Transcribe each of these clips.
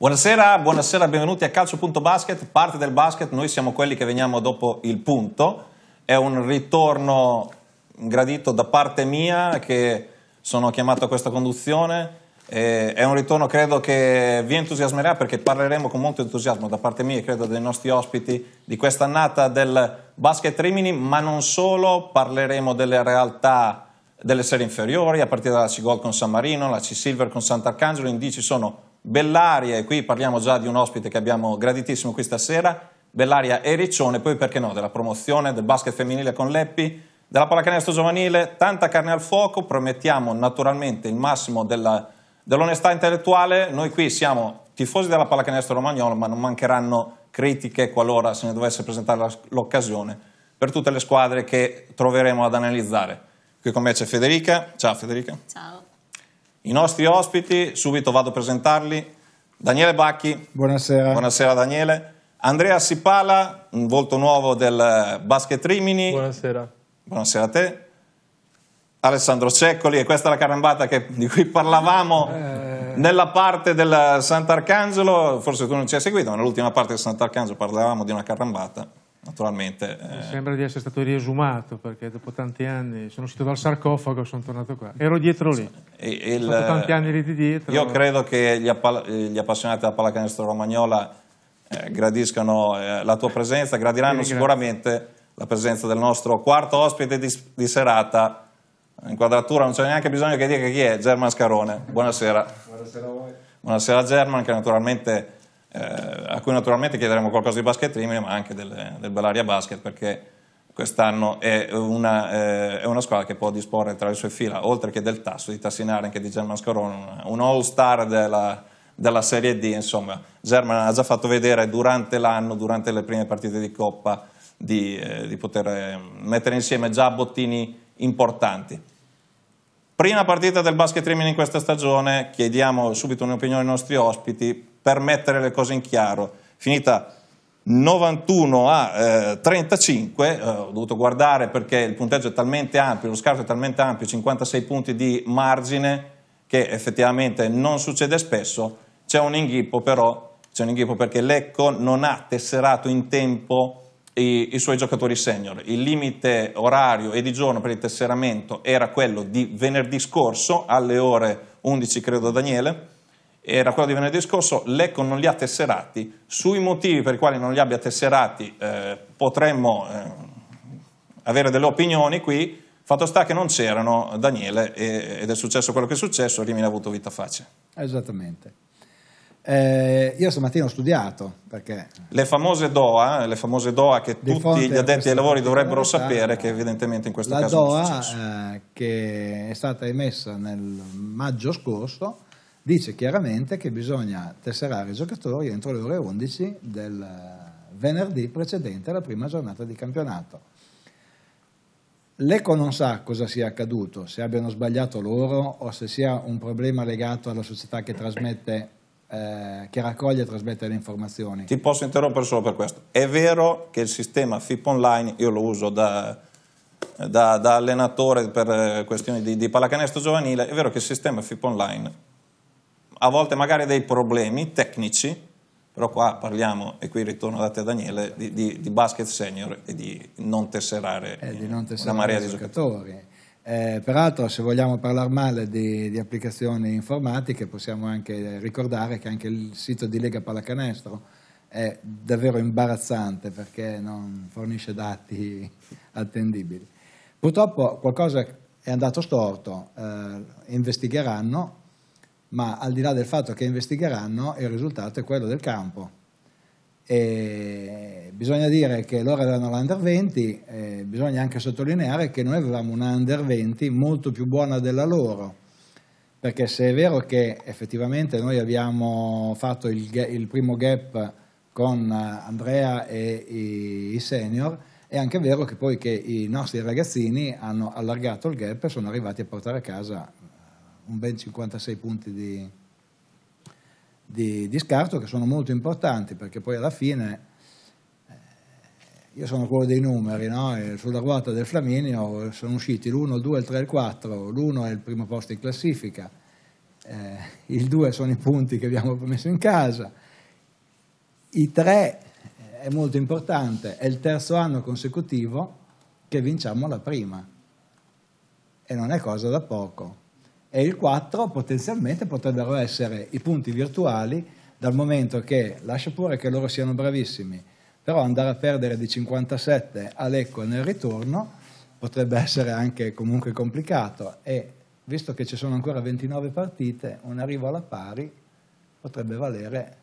Buonasera, buonasera, benvenuti a Calcio.basket, parte del basket, noi siamo quelli che veniamo dopo il punto, è un ritorno gradito da parte mia che sono chiamato a questa conduzione, è un ritorno credo che vi entusiasmerà perché parleremo con molto entusiasmo da parte mia e credo dei nostri ospiti di quest'annata del basket Rimini, ma non solo, parleremo delle realtà delle serie inferiori, a partire dalla C-Gold con San Marino, la C-Silver con Sant'Arcangelo, indici sono Bellaria, e qui parliamo già di un ospite che abbiamo graditissimo qui stasera, Bellaria e Riccione, poi perché no, della promozione del basket femminile con Leppi, della pallacanestro giovanile, tanta carne al fuoco, promettiamo naturalmente il massimo dell'onestà dell intellettuale, noi qui siamo tifosi della pallacanestro romagnolo, ma non mancheranno critiche qualora se ne dovesse presentare l'occasione per tutte le squadre che troveremo ad analizzare. Qui con me c'è Federica, ciao Federica. Ciao. I nostri ospiti, subito vado a presentarli. Daniele Bacchi. Buonasera. Buonasera Daniele. Andrea Sipala, un volto nuovo del Basket Rimini. Buonasera. Buonasera a te. Alessandro Ceccoli, e questa è la carambata che, di cui parlavamo eh. nella parte del Sant'Arcangelo, forse tu non ci hai seguito, ma nell'ultima parte del Sant'Arcangelo parlavamo di una carambata naturalmente... Mi eh, sembra di essere stato riesumato perché dopo tanti anni sono uscito dal sarcofago e sono tornato qua. Ero dietro lì, e, il, dopo tanti anni lì di dietro. Io credo che gli, appa gli appassionati della pallacanestro romagnola eh, gradiscano eh, la tua presenza, gradiranno sicuramente la presenza del nostro quarto ospite di, di serata. In quadratura non c'è neanche bisogno che dica chi è, German Scarone. Buonasera. Buonasera a voi. Buonasera German che naturalmente eh, a cui naturalmente chiederemo qualcosa di basket Rimini, ma anche del, del Bellaria Basket, perché quest'anno è una, eh, è una, squadra che può disporre tra le sue fila, oltre che del Tasso, di Tassinari, anche di German Scarone, un all-star della, della Serie D, insomma. German ha già fatto vedere durante l'anno, durante le prime partite di Coppa, di, eh, di poter eh, mettere insieme già bottini importanti. Prima partita del basket Rimini in questa stagione, chiediamo subito un'opinione ai nostri ospiti, per mettere le cose in chiaro. Finita 91 a eh, 35, eh, ho dovuto guardare perché il punteggio è talmente ampio, lo scarto è talmente ampio, 56 punti di margine che effettivamente non succede spesso, c'è un inghippo però, c'è un inghippo perché Lecco non ha tesserato in tempo i, i suoi giocatori senior, il limite orario e di giorno per il tesseramento era quello di venerdì scorso alle ore 11 credo Daniele, era quello di venerdì scorso, l'ECO non li ha tesserati, sui motivi per i quali non li abbia tesserati eh, potremmo eh, avere delle opinioni qui, fatto sta che non c'erano Daniele e, ed è successo quello che è successo, Rimini ha avuto vita facile. Esattamente. Eh, io stamattina ho studiato perché... Le famose DOA, le famose DOA che tutti gli addetti ai lavori dovrebbero sapere, che evidentemente in questo caso DOA, non è successo. La eh, DOA che è stata emessa nel maggio scorso dice chiaramente che bisogna tesserare i giocatori entro le ore 11 del eh, venerdì precedente alla prima giornata di campionato. L'Eco non sa cosa sia accaduto, se abbiano sbagliato loro o se sia un problema legato alla società che, trasmette, eh, che raccoglie e trasmette le informazioni. Ti posso interrompere solo per questo. È vero che il sistema FIP Online, io lo uso da, da, da allenatore per eh, questioni di, di pallacanestro giovanile, è vero che il sistema FIP Online a volte magari dei problemi tecnici, però qua parliamo, e qui ritorno da te Daniele, di, di, di basket senior e di non tesserare, eh, di non tesserare una marea di giocatori. giocatori. Eh, peraltro se vogliamo parlare male di, di, applicazioni informatiche possiamo anche ricordare che anche il sito di Lega Pallacanestro è davvero imbarazzante perché non fornisce dati attendibili. Purtroppo qualcosa è andato storto, eh, investigheranno, ma al di là del fatto che investigheranno, il risultato è quello del campo. E bisogna dire che loro avevano l'under 20, eh, bisogna anche sottolineare che noi avevamo un under 20 molto più buona della loro, perché se è vero che effettivamente noi abbiamo fatto il, il primo gap con Andrea e i, i senior, è anche vero che poi che i nostri ragazzini hanno allargato il gap e sono arrivati a portare a casa un ben 56 punti di, di, di, scarto che sono molto importanti perché poi alla fine eh, io sono quello dei numeri, no? sulla ruota del Flaminio sono usciti l'1, il 2, il 3, il 4, l'1 è il primo posto in classifica, eh, il 2 sono i punti che abbiamo messo in casa, i 3 eh, è molto importante, è il terzo anno consecutivo che vinciamo la prima e non è cosa da poco e il 4 potenzialmente potrebbero essere i punti virtuali dal momento che, lascia pure che loro siano bravissimi, però andare a perdere di 57 a Lecco nel ritorno potrebbe essere anche comunque complicato e visto che ci sono ancora 29 partite, un arrivo alla pari potrebbe valere.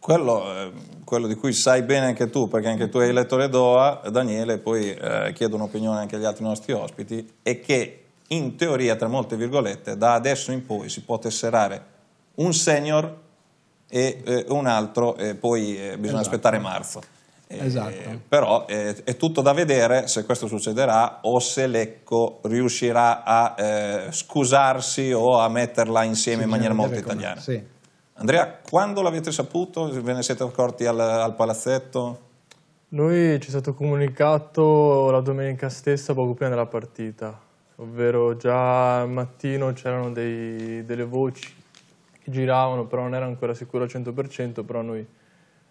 Quello, eh, quello di cui sai bene anche tu, perché anche tu hai letto le Doha, Daniele, poi eh, chiedo un'opinione anche agli altri nostri ospiti, è che in teoria, tra molte virgolette, da adesso in poi si può tesserare un senior e eh, un altro e poi eh, bisogna esatto. aspettare marzo. Eh, esatto. però eh, è tutto da vedere se questo succederà o se Lecco riuscirà a eh, scusarsi o a metterla insieme sì, in maniera molto italiana. Sì. Andrea, quando l'avete saputo? Ve ne siete accorti al, al palazzetto? Noi ci è stato comunicato la domenica stessa, poco prima della partita ovvero già al mattino c'erano delle voci che giravano, però non era ancora sicuro al 100%, però noi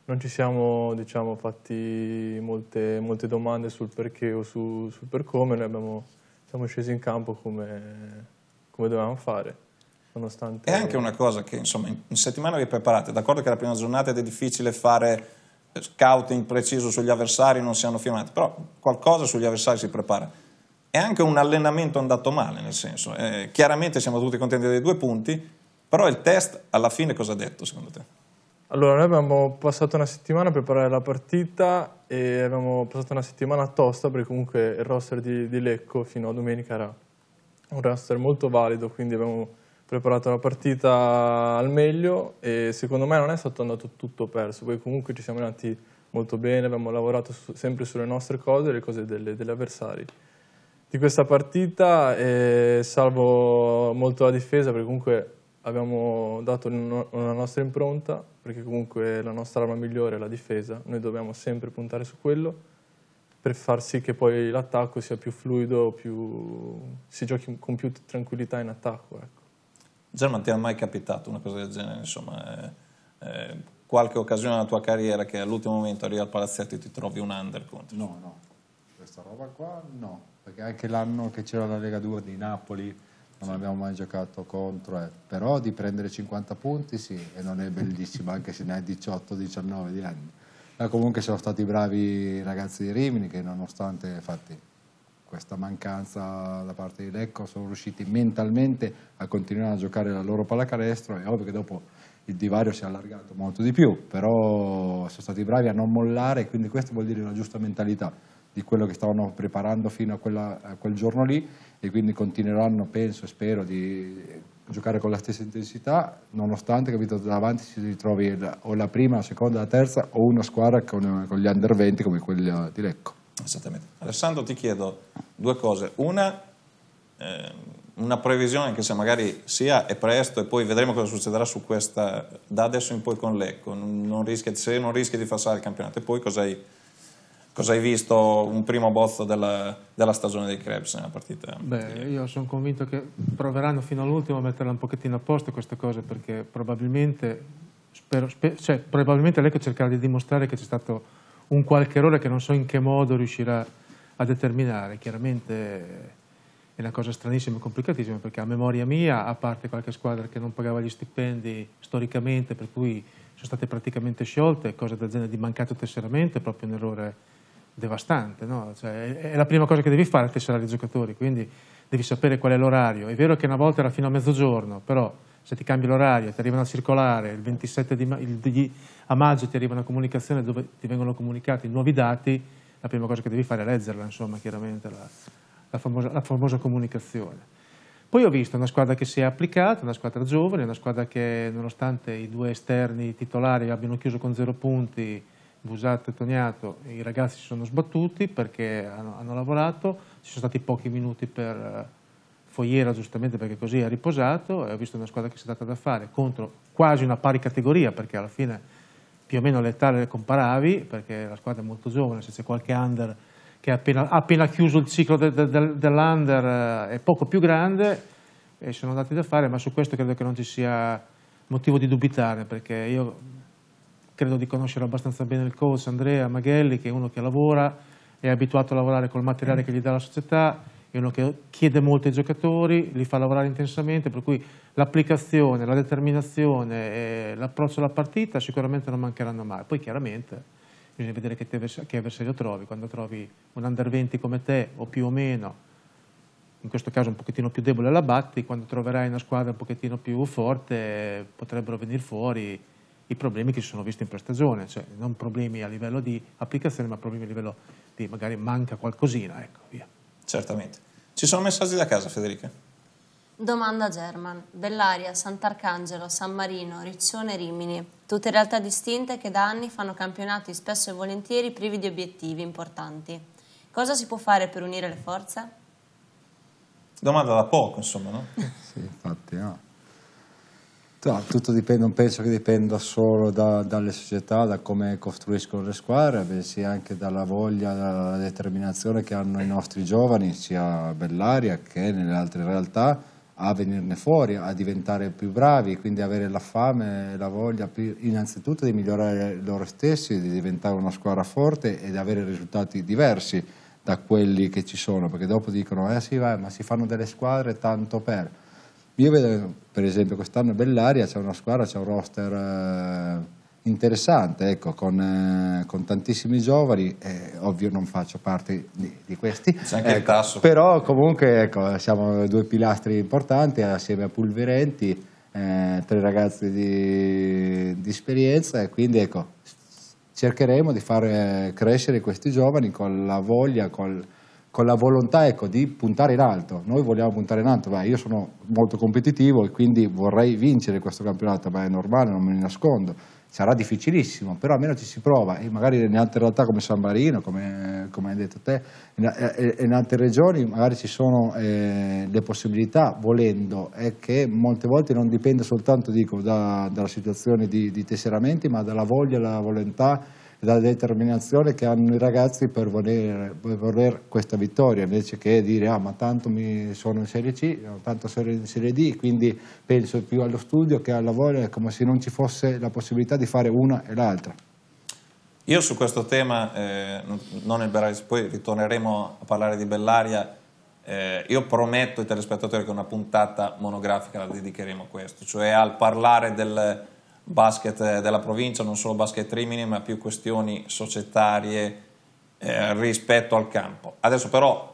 non ci siamo diciamo, fatti molte, molte, domande sul perché o su, sul per come, noi abbiamo, siamo scesi in campo come, come dovevamo fare. Nonostante... È anche una cosa che insomma in settimana vi preparate, d'accordo che la prima giornata ed è difficile fare scouting preciso sugli avversari, non siano firmati, però qualcosa sugli avversari si prepara è anche un allenamento andato male, nel senso, eh, chiaramente siamo tutti contenti dei due punti, però il test alla fine cosa ha detto secondo te? Allora, noi abbiamo passato una settimana a preparare la partita e abbiamo passato una settimana tosta perché comunque il roster di, di Lecco fino a domenica era un roster molto valido, quindi abbiamo preparato la partita al meglio e secondo me non è stato andato tutto perso, poi comunque ci siamo andati molto bene, abbiamo lavorato su, sempre sulle nostre cose e le cose delle, degli avversari di questa partita e salvo molto la difesa perché comunque abbiamo dato una nostra impronta perché comunque la nostra arma migliore è la difesa, noi dobbiamo sempre puntare su quello per far sì che poi l'attacco sia più fluido, più... si giochi con più tranquillità in attacco. Ecco. German, ti è mai capitato una cosa del genere? Insomma, eh, eh, qualche occasione nella tua carriera che all'ultimo momento arrivi al palazzetto e ti trovi un under contro? No, no, questa roba qua no perché anche l'anno che c'era la Lega 2 di Napoli non abbiamo mai giocato contro, eh. però di prendere 50 punti sì, e non è bellissimo anche se ne hai 18-19 di anni. Ma comunque sono stati bravi i ragazzi di Rimini che nonostante infatti, questa mancanza da parte di Lecco sono riusciti mentalmente a continuare a giocare la loro pallacanestro, e ovvio che dopo il divario si è allargato molto di più, però sono stati bravi a non mollare, quindi questo vuol dire una giusta mentalità di quello che stavano preparando fino a, quella, a quel giorno lì e quindi continueranno, penso e spero, di giocare con la stessa intensità, nonostante capito, davanti si ritrovi la, o la prima, la seconda, la terza o una squadra con, con gli under 20 come quella di Lecco. Esattamente. Alessandro ti chiedo due cose. Una, eh, una previsione che se magari sia è presto e poi vedremo cosa succederà su questa da adesso in poi con Lecco. Non, non rischia, se non rischi di passare il campionato e poi cosa hai Cosa hai visto un primo bozzo della, della stagione dei Krebs nella partita? Beh, io sono convinto che proveranno fino all'ultimo a metterla un pochettino a posto queste cose perché probabilmente, spero, sper, cioè, probabilmente lei che cercherà di dimostrare che c'è stato un qualche errore che non so in che modo riuscirà a determinare. Chiaramente è una cosa stranissima e complicatissima perché a memoria mia, a parte qualche squadra che non pagava gli stipendi storicamente per cui sono state praticamente sciolte, cose d'azienda di mancato tesseramento, è proprio un errore devastante, no? cioè, è la prima cosa che devi fare tesserare i giocatori, quindi devi sapere qual è l'orario. È vero che una volta era fino a mezzogiorno, però se ti cambi l'orario, e ti arrivano a circolare, il 27 di, il, di, a maggio ti arriva una comunicazione dove ti vengono comunicati nuovi dati, la prima cosa che devi fare è leggerla, insomma, chiaramente la, la, famosa, la famosa comunicazione. Poi ho visto una squadra che si è applicata, una squadra giovane, una squadra che nonostante i due esterni titolari abbiano chiuso con zero punti, Busato e Toniato, i ragazzi si sono sbattuti perché hanno, hanno lavorato, ci sono stati pochi minuti per eh, Fogliera giustamente perché così ha riposato e ho visto una squadra che si è data da fare contro quasi una pari categoria perché alla fine più o meno l'età le comparavi perché la squadra è molto giovane, se c'è qualche under che ha appena, appena, chiuso il ciclo de, de, de, dell'under eh, è poco più grande e sono andati da fare ma su questo credo che non ci sia motivo di dubitare perché io credo di conoscere abbastanza bene il coach Andrea Maghelli, che è uno che lavora, è abituato a lavorare col materiale che gli dà la società, è uno che chiede molto ai giocatori, li fa lavorare intensamente, per cui l'applicazione, la determinazione, l'approccio alla partita sicuramente non mancheranno mai. Poi chiaramente bisogna vedere che, te, che avversario trovi, quando trovi un under 20 come te o più o meno, in questo caso un pochettino più debole la batti, quando troverai una squadra un pochettino più forte potrebbero venire fuori i problemi che si sono visti in prestagione, cioè non problemi a livello di applicazione, ma problemi a livello di magari manca qualcosina, ecco, via. Certamente. Ci sono messaggi da casa, Federica? Domanda German. Bellaria, Sant'Arcangelo, San Marino, Riccione Rimini. Tutte realtà distinte che da anni fanno campionati spesso e volentieri privi di obiettivi importanti. Cosa si può fare per unire le forze? Domanda da poco, insomma, no? sì, infatti no. No, tutto dipende, non penso che dipenda solo da, dalle società, da come costruiscono le squadre, bensì anche dalla voglia, dalla determinazione che hanno i nostri giovani, sia a Bellaria che nelle altre realtà, a venirne fuori, a diventare più bravi, quindi avere la fame e la voglia innanzitutto di migliorare loro stessi, di diventare una squadra forte ed avere risultati diversi da quelli che ci sono, perché dopo dicono, eh sì, vai, ma si fanno delle squadre tanto per io vedo, per esempio, quest'anno Bellaria c'è una squadra, c'è un roster eh, interessante, ecco, con, eh, con, tantissimi giovani, eh, ovvio non faccio parte di, di questi, c'è anche il ecco. tasso. però comunque ecco, siamo due pilastri importanti assieme a Pulverenti, eh, tre ragazzi di, di esperienza e quindi ecco, cercheremo di far crescere questi giovani con la voglia, con con la volontà ecco, di puntare in alto. Noi vogliamo puntare in alto, beh, io sono molto competitivo e quindi vorrei vincere questo campionato, ma è normale, non me ne nascondo. Sarà difficilissimo, però almeno ci si prova e magari in altre realtà come San Marino, come, come hai detto te, in, eh, eh, in, altre regioni magari ci sono eh, le possibilità, volendo, è che molte volte non dipende soltanto dico, da, dalla situazione di, di tesseramenti, ma dalla voglia, dalla volontà la determinazione che hanno i ragazzi per voler, per voler, questa vittoria, invece che dire ah ma tanto sono in Serie C, eh, tanto sono in Serie D, quindi penso più allo studio che al lavoro, è come se non ci fosse la possibilità di fare una e l'altra. Io su questo tema, eh, non il Berais, poi ritorneremo a parlare di Bellaria, eh, io prometto ai telespettatori che una puntata monografica la dedicheremo a questo, cioè al parlare del basket eh, della provincia, non solo basket Rimini, ma più questioni societarie eh, rispetto al campo. Adesso però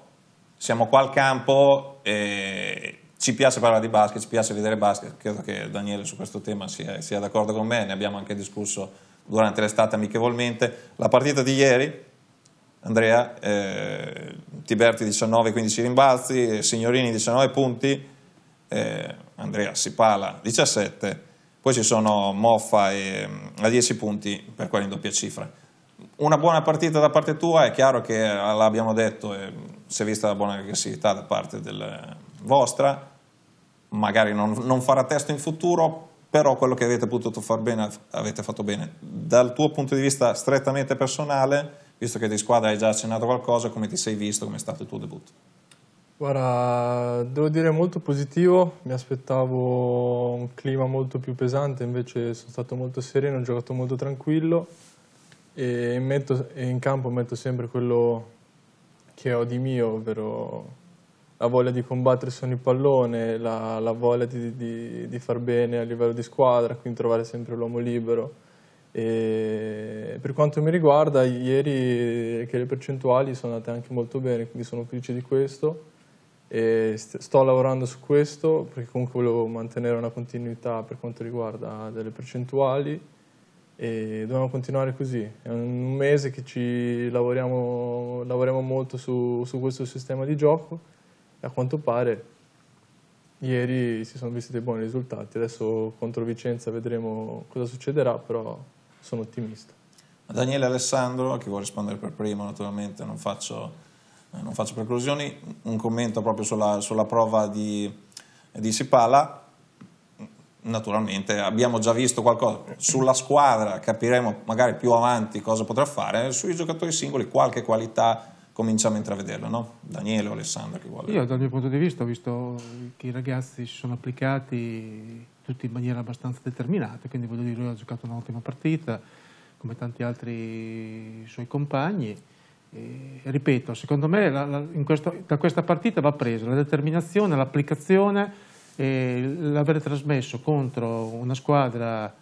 siamo qua al campo e ci piace parlare di basket, ci piace vedere basket, credo che Daniele su questo tema sia, sia d'accordo con me, ne abbiamo anche discusso durante l'estate amichevolmente. La partita di ieri, Andrea, eh, Tiberti 19, 15 rimbalzi, Signorini 19 punti, eh, Andrea Sipala 17, poi ci sono Moffa e, mm, a 10 punti per quelli in doppia cifra. Una buona partita da parte tua, è chiaro che eh, l'abbiamo detto, e eh, si è vista la buona aggressività da parte del, eh, vostra, magari non, non farà testo in futuro, però quello che avete potuto far bene avete fatto bene. Dal tuo punto di vista strettamente personale, visto che di squadra hai già accennato qualcosa, come ti sei visto, come è stato il tuo debutto? Guarda, devo dire molto positivo, mi aspettavo un clima molto più pesante, invece sono stato molto sereno, ho giocato molto tranquillo e, metto, e in campo metto sempre quello che ho di mio, ovvero la voglia di combattere su ogni pallone, la, la voglia di, di, di, far bene a livello di squadra, quindi trovare sempre l'uomo libero. E per quanto mi riguarda, ieri che le percentuali sono andate anche molto bene, quindi sono felice di questo e sto lavorando su questo perché comunque volevo mantenere una continuità per quanto riguarda delle percentuali e dobbiamo continuare così. È un mese che ci lavoriamo, lavoriamo molto su, su questo sistema di gioco e a quanto pare ieri si sono visti dei buoni risultati. Adesso contro Vicenza vedremo cosa succederà, però sono ottimista. Daniele Alessandro, che vuole rispondere per primo naturalmente, non faccio eh, non faccio preclusioni, un commento proprio sulla, sulla prova di, di Sipala, naturalmente abbiamo già visto qualcosa sulla squadra capiremo magari più avanti cosa potrà fare sui giocatori singoli qualche qualità cominciamo a intravederla no? Daniele o Alessandro che vuole io dal mio punto di vista ho visto che i ragazzi si sono applicati tutti in maniera abbastanza determinata quindi voglio dire lui ha giocato un'ottima partita come tanti altri suoi compagni ripeto, secondo me la, la, questo, da questa partita va presa la determinazione, l'applicazione e l'avere trasmesso contro una squadra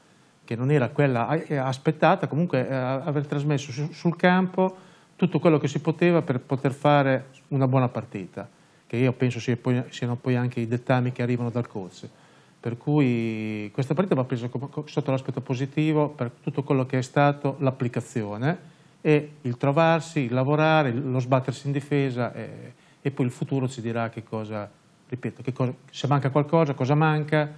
che non era quella eh, aspettata, comunque eh, aver trasmesso su, sul campo tutto quello che si poteva per poter fare una buona partita, che io penso sia poi, siano poi anche i dettami che arrivano dal coach. Per cui questa partita va presa sotto l'aspetto positivo per tutto quello che è stato l'applicazione e il trovarsi, il lavorare, lo sbattersi in difesa e, eh, e poi il futuro ci dirà che cosa, ripeto, che cosa, se manca qualcosa, cosa manca,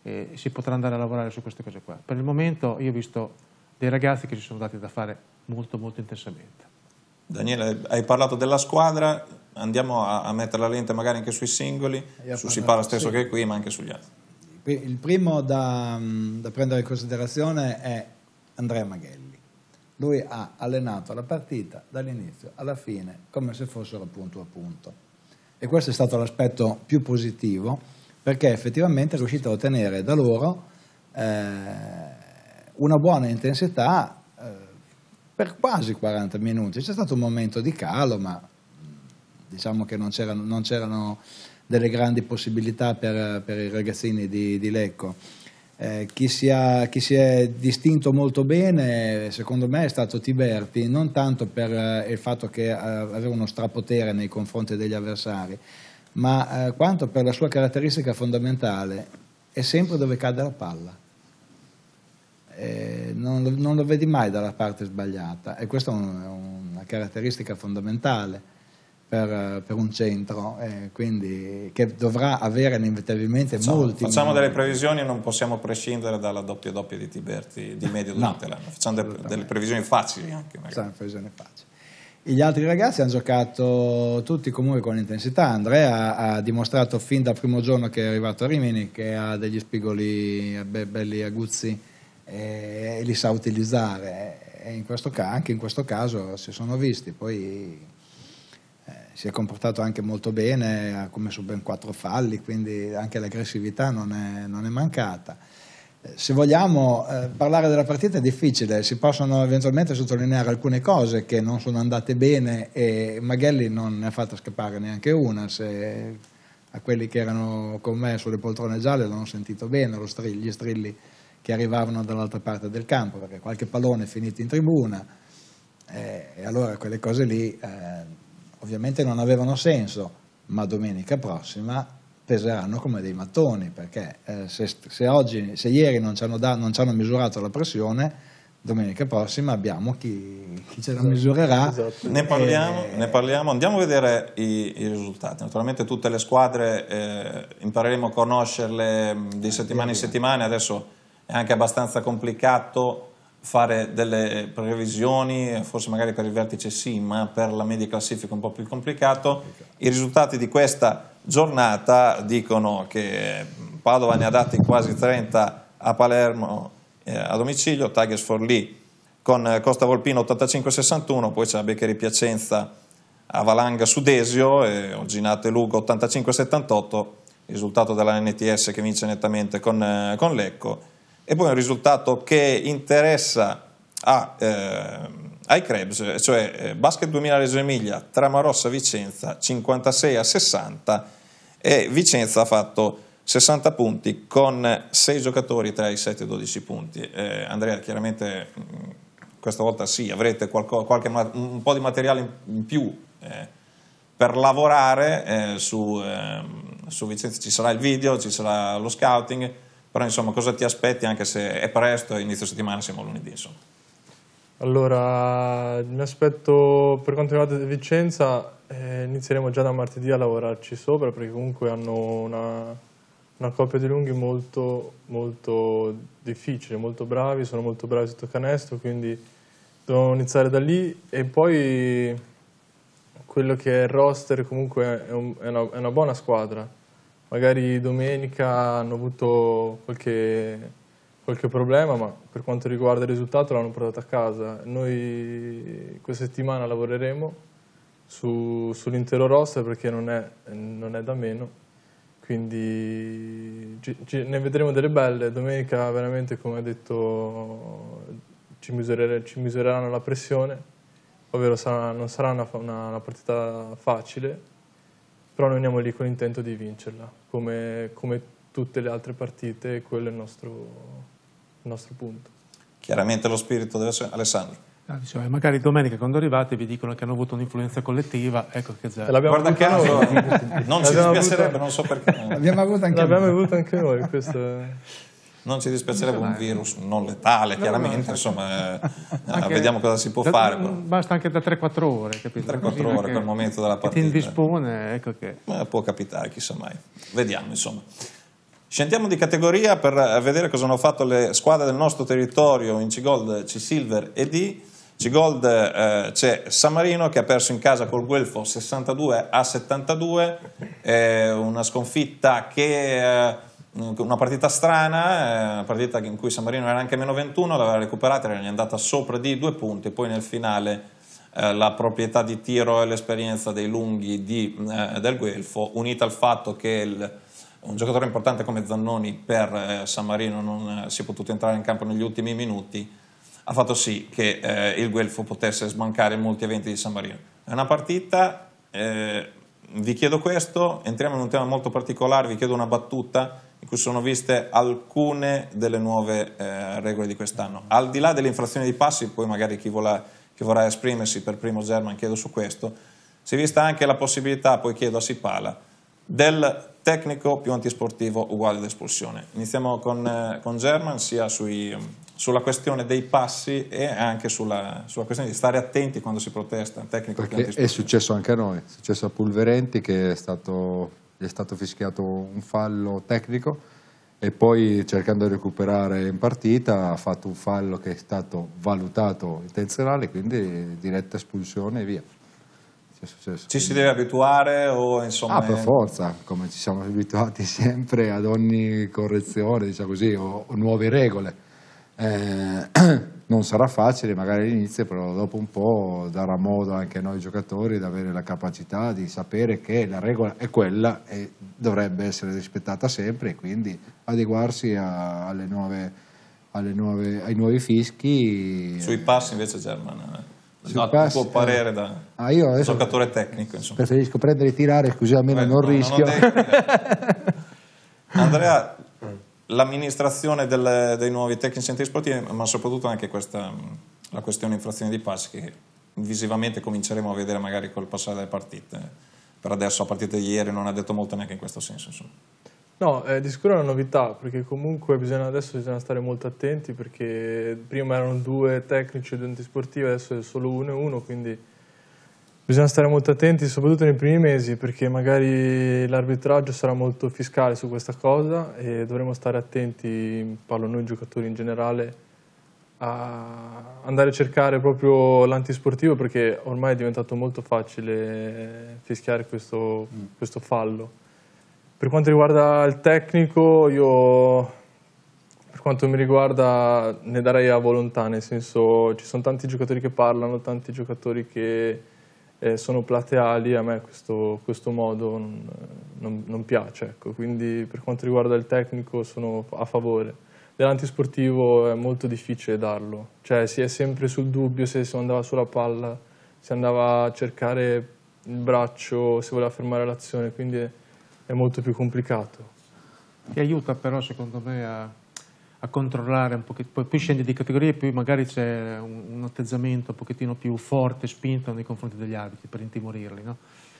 e si potrà andare a lavorare su queste cose qua. Per il momento io ho visto dei ragazzi che si sono dati da fare molto molto intensamente. Daniele, hai parlato della squadra, andiamo a, a mettere la lente magari anche sui singoli, su si parla stesso sì. che qui, ma anche sugli altri. Il primo da, da prendere in considerazione è Andrea Maghelli lui ha allenato la partita dall'inizio alla fine come se fossero punto a punto. E questo è stato l'aspetto più positivo perché effettivamente è riuscito a ottenere da loro eh, una buona intensità eh, per quasi 40 minuti. C'è stato un momento di calo, ma mm, diciamo che non c'erano, non c'erano delle grandi possibilità per, per i ragazzini di, di Lecco eh, chi, si chi, si è distinto molto bene, secondo me, è stato Tiberti, non tanto per eh, il fatto che eh, aveva uno strapotere nei confronti degli avversari, ma eh, quanto per la sua caratteristica fondamentale, è sempre dove cade la palla. Eh, non lo, non, lo, vedi mai dalla parte sbagliata e questa è, un, è una caratteristica fondamentale per, per un centro, eh, quindi, che dovrà avere inevitabilmente facciamo, molti. Facciamo milioni. delle previsioni non possiamo prescindere dalla doppia doppia di Tiberti di medio durante no, l'anno, facciamo de, delle previsioni facili anche. Facciamo previsioni facili. Gli altri ragazzi hanno giocato tutti comunque con intensità. Andrea ha dimostrato fin dal primo giorno che è arrivato a Rimini che ha degli spigoli eh, belli aguzzi eh, e li sa utilizzare. E in caso, anche in questo caso si sono visti. Poi si è comportato anche molto bene, ha commesso ben quattro falli, quindi anche l'aggressività non è, non è mancata. Eh, se vogliamo eh, parlare della partita è difficile, si possono eventualmente sottolineare alcune cose che non sono andate bene e Maghelli non ne ha fatta scappare neanche una, se a quelli che erano con me sulle poltrone gialle l'hanno sentito bene, lo strilli, gli strilli che arrivavano dall'altra parte del campo, perché qualche pallone è finito in tribuna eh, e allora quelle cose lì... Eh, ovviamente non avevano senso, ma domenica prossima peseranno come dei mattoni, perché eh, se, se, oggi, se, ieri non ci, da, non ci, hanno misurato la pressione, domenica prossima abbiamo chi, chi ce la misurerà. Esatto. Ne, parliamo, e... ne, parliamo, andiamo a vedere i, i, risultati. Naturalmente tutte le squadre eh, impareremo a conoscerle mm, di eh, settimana in settimana, adesso è anche abbastanza complicato fare delle previsioni, forse magari per il vertice sì, ma per la media classifica un po' più complicato. I risultati di questa giornata dicono che Padova ne ha dati quasi 30 a Palermo eh, a domicilio, Tigers Forlì con Costa Volpino 85-61, poi c'è la Beccheri Piacenza a Valanga Sudesio, e Oginate Lugo 85-78, risultato della NTS che vince nettamente con, eh, con Lecco e poi un risultato che interessa a, eh, ai Krebs, cioè eh, Basket 2000 Reggio Emilia, Tramarossa Vicenza 56 a 60 e Vicenza ha fatto 60 punti con 6 giocatori tra i 7 e i 12 punti. Eh, Andrea, chiaramente mm, questa volta sì, avrete qualco, qualche, un po' di materiale in più eh, per lavorare eh, su, ehm, su Vicenza, ci sarà il video, ci sarà lo scouting però insomma cosa ti aspetti anche se è presto, inizio settimana, siamo lunedì insomma. Allora, mi aspetto per quanto riguarda Vicenza, eh, inizieremo già da martedì a lavorarci sopra perché comunque hanno una, una coppia di lunghi molto, molto difficile, molto bravi, sono molto bravi sotto canestro, quindi dobbiamo iniziare da lì e poi quello che è il roster comunque è, un, è, una, è una buona squadra magari domenica hanno avuto qualche, qualche problema, ma per quanto riguarda il risultato l'hanno portato a casa. Noi questa settimana lavoreremo su, sull'intero roster perché non è, non è da meno quindi ne vedremo delle belle. Domenica veramente, come ha detto, ci, misurere, ci, misureranno la pressione, ovvero sarà, non sarà una, una, una partita facile, però noi andiamo lì con l'intento di vincerla, come, come, tutte le altre partite, quello è il nostro, il nostro punto. Chiaramente lo spirito di Alessandro. diciamo, magari domenica quando arrivate vi dicono che hanno avuto un'influenza collettiva, ecco che già. Guarda anche noi non ci dispiacerebbe, avuto... non so perché. L'abbiamo avuto anche, anche noi. questo non ci dispiacerebbe un virus non letale, chiaramente, insomma, eh, anche, vediamo cosa si può da, fare. Basta anche da 3-4 ore, capito? 3-4 ore quel momento della partita. Che ti indispone, ecco che... Ma può capitare, chissà mai. Vediamo, insomma. Scendiamo di categoria per vedere cosa hanno fatto le squadre del nostro territorio in C-Gold, C-Silver e D. C-Gold eh, c'è San Marino che ha perso in casa col Guelfo 62 a 72, eh, una sconfitta che... Eh, una partita strana, eh, una partita in cui San Marino era anche meno 21, l'aveva recuperata, era andata sopra di due punti, poi nel finale eh, la proprietà di tiro e l'esperienza dei lunghi di, eh, del Guelfo, unita al fatto che il, un giocatore importante come Zannoni per eh, San Marino non eh, si è potuto entrare in campo negli ultimi minuti, ha fatto sì che eh, il Guelfo potesse sbancare molti eventi di San Marino. È una partita, vi chiedo questo, entriamo in un tema molto particolare, vi chiedo una battuta cui sono viste alcune delle nuove eh, regole di quest'anno. Al di là dell'infrazione infrazioni di passi, poi magari chi, vola, chi vorrà esprimersi per primo German chiedo su questo, si è vista anche la possibilità, poi chiedo a Sipala, del tecnico più antisportivo uguale ad espulsione. Iniziamo con, eh, con German sia sui, sulla questione dei passi e anche sulla, sulla, questione di stare attenti quando si protesta. Tecnico più è successo anche a noi, è successo a Pulverenti che è stato gli è stato fischiato un fallo tecnico e poi cercando di recuperare in partita ha fatto un fallo che è stato valutato intenzionale, quindi diretta espulsione e via. Ci si deve abituare o insomma... Ah, per forza, come ci siamo abituati sempre ad ogni correzione, diciamo così, o, o nuove regole. Eh, non sarà facile magari all'inizio, però dopo un po' darà modo anche a noi giocatori di avere la capacità di sapere che la regola è quella e dovrebbe essere rispettata sempre e quindi adeguarsi a, alle nuove, alle nuove, ai nuovi fischi. Sui passi invece German. No, eh, passi, il tuo eh, parere da ah, giocatore tecnico insomma. preferisco prendere e tirare così almeno Beh, non no, rischio non Andrea l'amministrazione del, dei nuovi tecnici antisportivi, ma soprattutto anche questa, la questione infrazione di passi che visivamente cominceremo a vedere magari col passare delle partite. Per adesso, a partire di ieri, non ha detto molto neanche in questo senso. Insomma. No, è eh, di sicuro una novità, perché comunque bisogna, adesso bisogna stare molto attenti, perché prima erano due tecnici antisportivi, adesso è solo uno e uno, quindi Bisogna stare molto attenti, soprattutto nei primi mesi, perché magari l'arbitraggio sarà molto fiscale su questa cosa e dovremo stare attenti, parlo noi giocatori in generale, a andare a cercare proprio l'antisportivo perché ormai è diventato molto facile fischiare questo, questo fallo. Per quanto riguarda il tecnico, io per quanto mi riguarda ne darei a volontà, nel senso ci sono tanti giocatori che parlano, tanti giocatori che eh, sono plateali, a me questo, questo modo non, non, non piace. Ecco. Quindi per quanto riguarda il tecnico sono a favore. Dell'antisportivo è molto difficile darlo, cioè si è sempre sul dubbio se si andava sulla palla, se andava a cercare il braccio, se voleva fermare l'azione, quindi è molto più complicato. Ti aiuta però secondo me a a controllare un pochettino, poi, poi scendi di categoria e poi magari c'è un, un, atteggiamento un pochettino più forte, spinto nei confronti degli arbitri per intimorirli, no?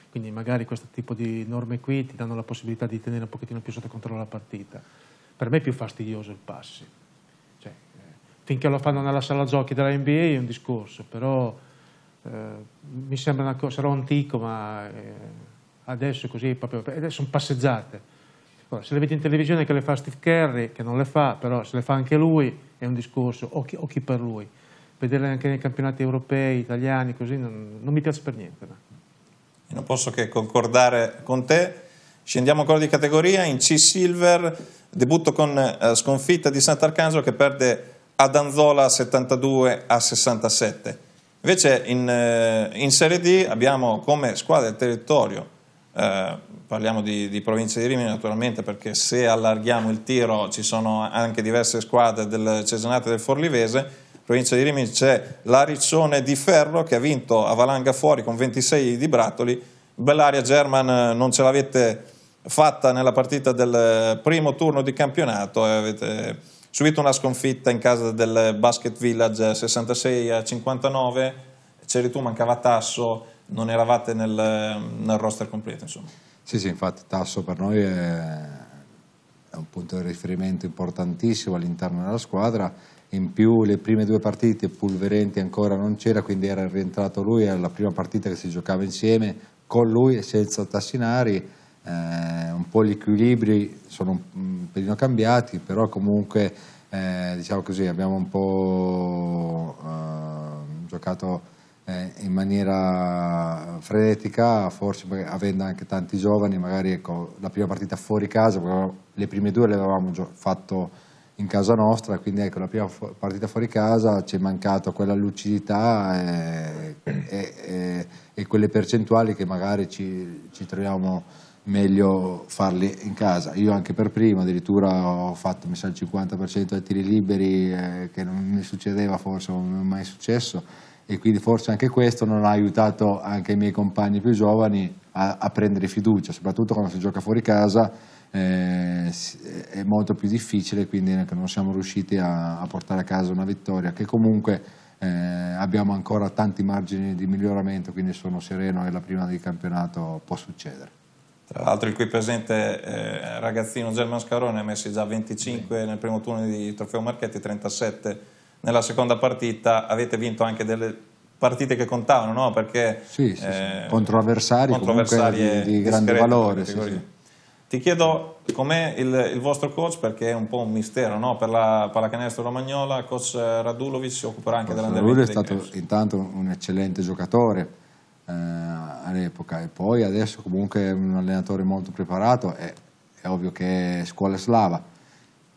Quindi magari questo tipo di norme qui ti danno la possibilità di tenere un pochettino più sotto controllo la partita. Per me è più fastidioso il passi. Cioè, eh, finché lo fanno nella sala giochi della NBA è un discorso, però eh, mi sembra una cosa, sarò antico, ma eh, adesso così proprio, eh, sono passeggiate allora, se le vedi in televisione che le fa Steve Kerry, che non le fa, però se le fa anche lui è un discorso, o chi, o chi per lui. Vederle anche nei campionati europei, italiani, così, non, non mi piace per niente. No. Non posso che concordare con te. Scendiamo ancora di categoria, in C-Silver, debutto con eh, sconfitta di Sant'Arcangelo che perde ad Anzola 72 a 67. Invece in, eh, in Serie D abbiamo come squadra del territorio eh, parliamo di, di, provincia di Rimini naturalmente perché se allarghiamo il tiro ci sono anche diverse squadre del Cesenate e del Forlivese, provincia di Rimini c'è l'Ariccione di Ferro che ha vinto a Valanga fuori con 26 di Bratoli Bellaria German eh, non ce l'avete fatta nella partita del eh, primo turno di campionato e eh, avete subito una sconfitta in casa del Basket Village 66 a 59, Ceritù mancava Tasso non eravate nel, nel roster completo. Insomma. Sì, sì, infatti Tasso per noi è, è un punto di riferimento importantissimo all'interno della squadra. In più le prime due partite Pulverenti ancora non c'era, quindi era rientrato lui, era la prima partita che si giocava insieme con lui e senza Tassinari. Eh, un po' gli equilibri sono un pelino cambiati, però comunque eh, diciamo così, abbiamo un po' eh, giocato eh, in maniera frenetica, forse avendo anche tanti giovani, magari ecco, la prima partita fuori casa, le prime due le avevamo fatto in casa nostra, quindi ecco, la prima fu partita fuori casa ci è mancato quella lucidità eh, e, e, e, e quelle percentuali che magari ci, ci troviamo meglio farli in casa. Io anche per prima addirittura ho fatto mi sa, il 50% dei tiri liberi eh, che non mi succedeva forse, non mi è mai successo e quindi forse anche questo non ha aiutato anche i miei compagni più giovani a, a prendere fiducia, soprattutto quando si gioca fuori casa eh, è molto più difficile, quindi non siamo riusciti a, a portare a casa una vittoria che comunque eh, abbiamo ancora tanti margini di miglioramento, quindi sono sereno che la prima del campionato può succedere. Tra l'altro il qui presente eh, ragazzino German Scarone ha messo già 25 sì. nel primo turno di Trofeo Marchetti, 37 nella seconda partita avete vinto anche delle partite che contavano, no? Perché sì, sì, eh, sì. contro avversari di, di grande valore. Ti chiedo com'è il, il, vostro coach perché è un po' un mistero no? per la pallacanestro romagnola. Coach eh, Radulovic si occuperà anche della Radulovic è stato intanto un eccellente giocatore eh, all'epoca e poi adesso comunque è un allenatore molto preparato. È, è ovvio che è scuola slava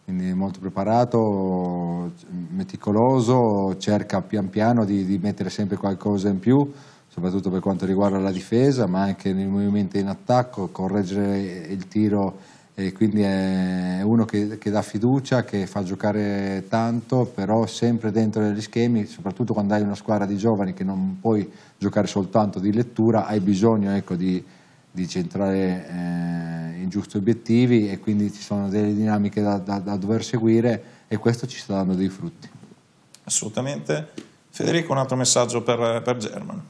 quindi molto preparato, meticoloso, cerca pian piano di, di, mettere sempre qualcosa in più, soprattutto per quanto riguarda la difesa, ma anche nei movimenti in attacco, correggere il tiro e quindi è uno che, che dà fiducia, che fa giocare tanto, però sempre dentro degli schemi, soprattutto quando hai una squadra di giovani che non puoi giocare soltanto di lettura, hai bisogno ecco, di, di centrare eh, i giusti obiettivi e quindi ci sono delle dinamiche da, da, da dover seguire e questo ci sta dando dei frutti. Assolutamente. Federico, un altro messaggio per, per German.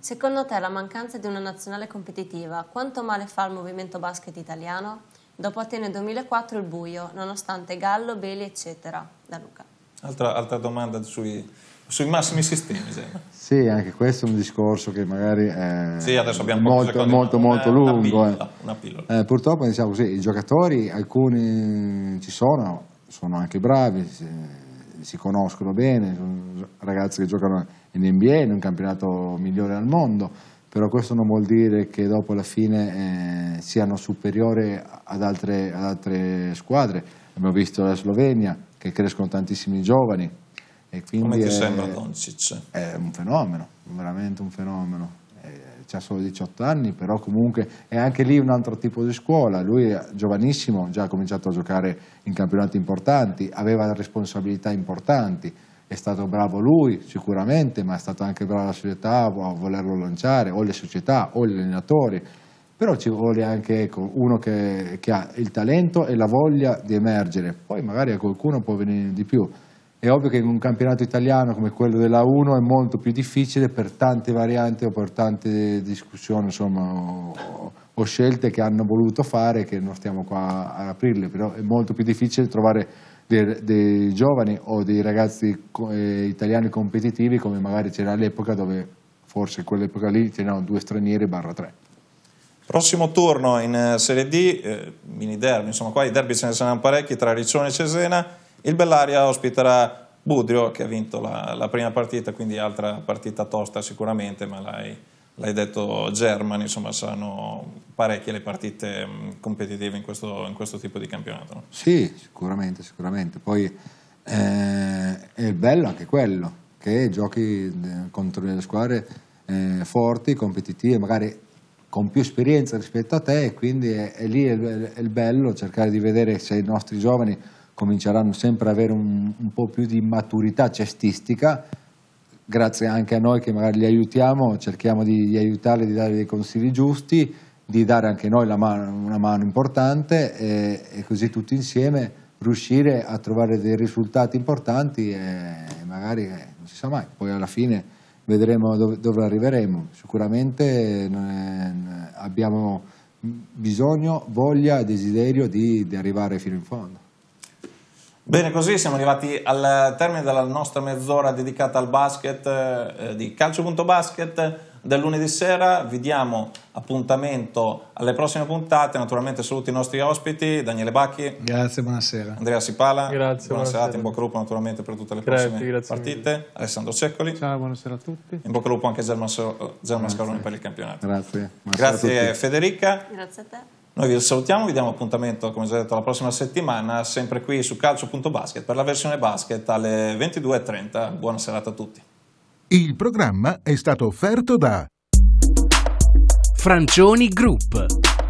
Secondo te la mancanza di una nazionale competitiva quanto male fa il movimento basket italiano? Dopo Atene 2004 il buio, nonostante Gallo, Beli eccetera. Da Luca. Altra, altra domanda sui, sui massimi sistemi. Sì. anche questo è un discorso che magari è sì, molto, molto, molto una, lungo. Una eh. pillola, una pillola. Eh, purtroppo diciamo così, i giocatori, alcuni ci sono, sono anche bravi, si, si conoscono bene, sono ragazzi che giocano in NBA, in un campionato migliore al mondo, però questo non vuol dire che dopo la fine eh, siano superiori ad altre, ad altre squadre. Abbiamo visto la Slovenia, che crescono tantissimi giovani. E quindi Come ti è, sembra Doncic? È un fenomeno, veramente un fenomeno. Eh, ha solo 18 anni, però comunque è anche lì un altro tipo di scuola. Lui è giovanissimo, già ha cominciato a giocare in campionati importanti, aveva responsabilità importanti. È stato bravo lui sicuramente, ma è stata anche brava la società a volerlo lanciare, o le società, o gli allenatori però ci vuole anche ecco, uno che, che, ha il talento e la voglia di emergere, poi magari a qualcuno può venire di più. È ovvio che in un campionato italiano come quello della 1 è molto più difficile per tante varianti o per tante discussioni insomma, o, o scelte che hanno voluto fare, che non stiamo qua ad aprirle, però è molto più difficile trovare dei, dei, giovani o dei ragazzi eh, italiani competitivi come magari c'era all'epoca dove forse in quell'epoca lì c'erano due stranieri barra tre. Prossimo turno in eh, Serie D, eh, mini derby, insomma qua i derby ce ne saranno parecchi tra Riccione e Cesena, il Bellaria ospiterà Budrio che ha vinto la, la prima partita, quindi altra partita tosta sicuramente, ma l'hai, detto German, insomma saranno parecchie le partite mh, mm, competitive in questo, in questo, tipo di campionato. No? Sì, sicuramente, sicuramente. Poi eh, è bello anche quello, che giochi eh, contro delle squadre eh, forti, competitive, magari con più esperienza rispetto a te e quindi è, è lì il, il bello cercare di vedere se i nostri giovani cominceranno sempre ad avere un, un, po' più di maturità cestistica, grazie anche a noi che magari li aiutiamo, cerchiamo di, di aiutarli, di dare dei consigli giusti, di dare anche noi mano, una mano importante e, e, così tutti insieme riuscire a trovare dei risultati importanti e magari eh, non si sa mai, poi alla fine vedremo dove, dove arriveremo. Sicuramente è, abbiamo bisogno, voglia, e desiderio di, di arrivare fino in fondo. Bene, così siamo arrivati al termine della nostra mezz'ora dedicata al basket eh, di calcio.basket del lunedì sera, vi diamo appuntamento alle prossime puntate, naturalmente saluti i nostri ospiti, Daniele Bacchi. Grazie, buonasera. Andrea Sipala. Grazie. Buona serata, in bocca al lupo naturalmente per tutte le grazie, prossime grazie partite. Mille. Alessandro Ceccoli. Ciao, buonasera a tutti. In bocca al lupo anche a German, German Scaroni per il campionato. Grazie. Buonasera grazie Federica. Grazie a te. Noi vi salutiamo, vi diamo appuntamento, come già detto, la prossima settimana, sempre qui su calcio.basket per la versione basket alle 22.30. Buona serata a tutti. Il programma è stato offerto da Francioni Group